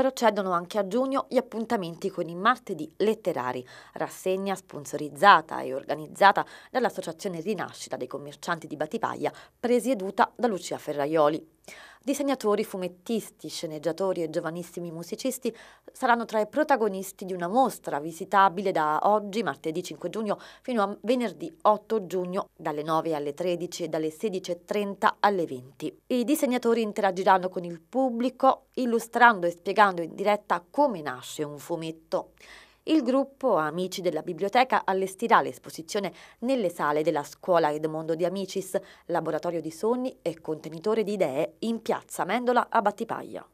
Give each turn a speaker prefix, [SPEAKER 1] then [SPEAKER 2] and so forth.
[SPEAKER 1] procedono anche a giugno gli appuntamenti con i martedì letterari, rassegna sponsorizzata e organizzata dall'Associazione Rinascita dei commercianti di Batipaglia, presieduta da Lucia Ferraioli. Disegnatori, fumettisti, sceneggiatori e giovanissimi musicisti saranno tra i protagonisti di una mostra visitabile da oggi, martedì 5 giugno, fino a venerdì 8 giugno, dalle 9 alle 13 e dalle 16.30 alle 20. I disegnatori interagiranno con il pubblico illustrando e spiegando in diretta come nasce un fumetto. Il gruppo Amici della Biblioteca allestirà l'esposizione nelle sale della Scuola Edmondo di Amicis, laboratorio di sogni e contenitore di idee in piazza Mendola a Battipaglia.